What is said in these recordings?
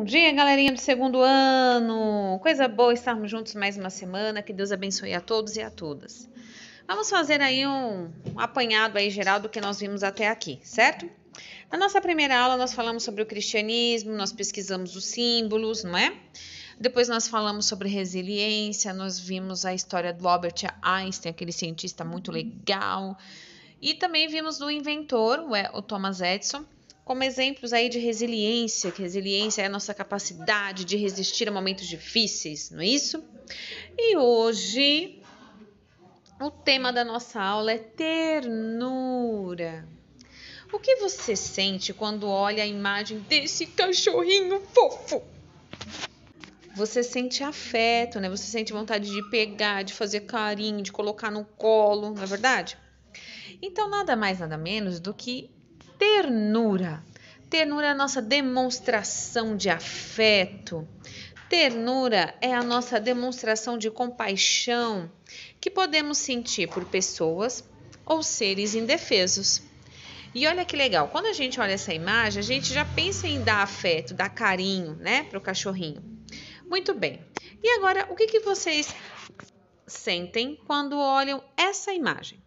Bom dia, galerinha do segundo ano! Coisa boa estarmos juntos mais uma semana. Que Deus abençoe a todos e a todas. Vamos fazer aí um, apanhado aí geral do que nós vimos até aqui, certo? Na nossa primeira aula, nós falamos sobre o cristianismo, nós pesquisamos os símbolos, não é? Depois nós falamos sobre resiliência, nós vimos a história do Albert Einstein, aquele cientista muito legal. E também vimos do inventor, o Thomas Edison, como exemplos aí de resiliência, que resiliência é a nossa capacidade de resistir a momentos difíceis, não é isso? E hoje o tema da nossa aula é ternura. O que você sente quando olha a imagem desse cachorrinho fofo? Você sente afeto, né? Você sente vontade de pegar, de fazer carinho, de colocar no colo, não é verdade? Então, nada mais, nada menos do que ternura. Ternura é a nossa demonstração de afeto. Ternura é a nossa demonstração de compaixão que podemos sentir por pessoas ou seres indefesos. E olha que legal, quando a gente olha essa imagem, a gente já pensa em dar afeto, dar carinho, né, para o cachorrinho. Muito bem. E agora, o que, que vocês sentem quando olham essa imagem?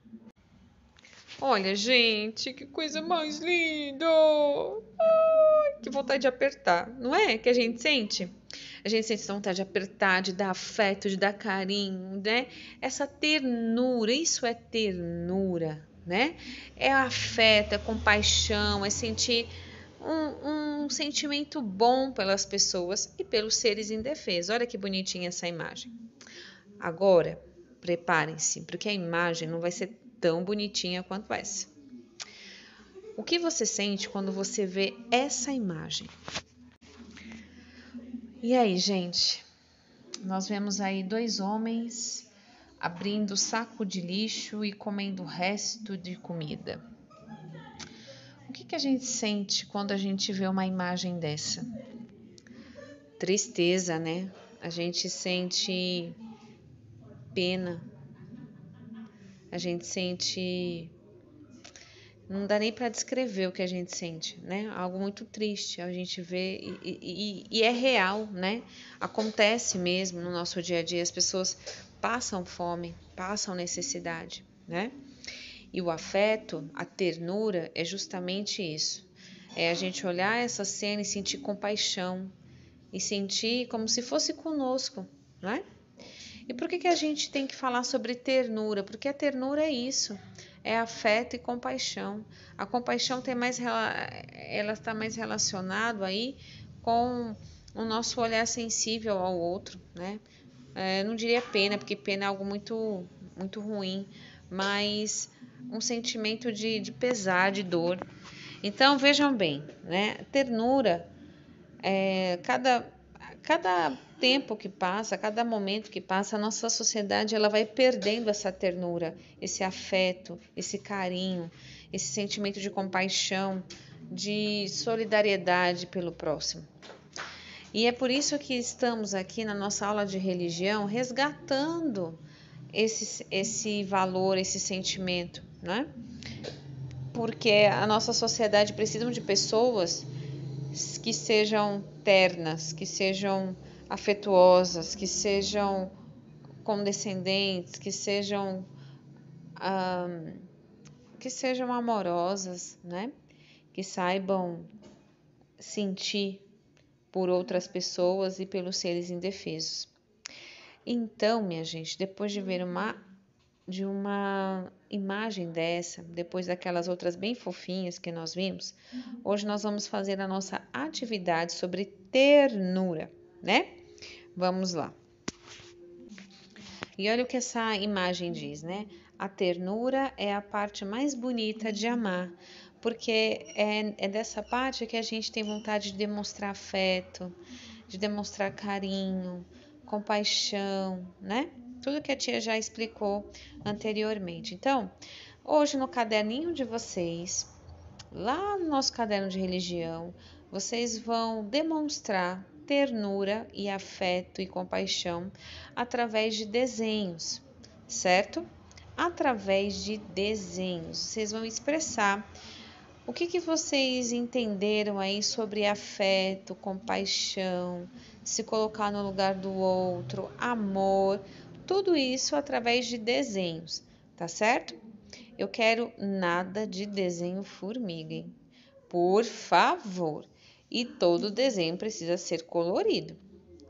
Olha, gente, que coisa mais linda! Ai, que vontade de apertar, não é? Que a gente sente? A gente sente essa vontade de apertar, de dar afeto, de dar carinho, né? Essa ternura, isso é ternura, né? É afeto, é compaixão, é sentir um, um sentimento bom pelas pessoas e pelos seres indefesos. Olha que bonitinha essa imagem. Agora, preparem-se, porque a imagem não vai ser tão bonitinha quanto essa. O que você sente quando você vê essa imagem? E aí, gente? Nós vemos aí dois homens abrindo saco de lixo e comendo o resto de comida. O que, que a gente sente quando a gente vê uma imagem dessa? Tristeza, né? A gente sente pena, a gente sente. Não dá nem para descrever o que a gente sente, né? Algo muito triste. A gente vê e, e, e é real, né? Acontece mesmo no nosso dia a dia. As pessoas passam fome, passam necessidade, né? E o afeto, a ternura, é justamente isso. É a gente olhar essa cena e sentir compaixão e sentir como se fosse conosco, é? E por que, que a gente tem que falar sobre ternura? Porque a ternura é isso, é afeto e compaixão. A compaixão tem mais, ela está mais relacionado aí com o nosso olhar sensível ao outro, né? É, não diria pena, porque pena é algo muito, muito ruim, mas um sentimento de, de pesar, de dor. Então vejam bem, né? Ternura, é, cada cada tempo que passa, a cada momento que passa, a nossa sociedade ela vai perdendo essa ternura, esse afeto, esse carinho, esse sentimento de compaixão, de solidariedade pelo próximo. E é por isso que estamos aqui na nossa aula de religião resgatando esse, esse valor, esse sentimento, né? Porque a nossa sociedade precisa de pessoas que sejam ternas, que sejam afetuosas, que sejam condescendentes, que sejam que sejam amorosas, né? Que saibam sentir por outras pessoas e pelos seres indefesos. Então, minha gente, depois de ver uma de uma imagem dessa, depois daquelas outras bem fofinhas que nós vimos, uhum. hoje nós vamos fazer a nossa atividade sobre ternura, né? Vamos lá. E olha o que essa imagem diz, né? A ternura é a parte mais bonita de amar, porque é, é dessa parte que a gente tem vontade de demonstrar afeto, de demonstrar carinho, compaixão, né? Tudo que a tia já explicou anteriormente. Então, hoje no caderninho de vocês, lá no nosso caderno de religião, vocês vão demonstrar ternura e afeto e compaixão através de desenhos, certo? Através de desenhos. Vocês vão expressar o que, que vocês entenderam aí sobre afeto, compaixão, se colocar no lugar do outro, amor, tudo isso através de desenhos, tá certo? Eu quero nada de desenho formiga, hein? Por favor e todo desenho precisa ser colorido,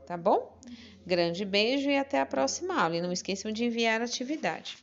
tá bom? Grande beijo e até a próxima aula. E não esqueçam de enviar a atividade.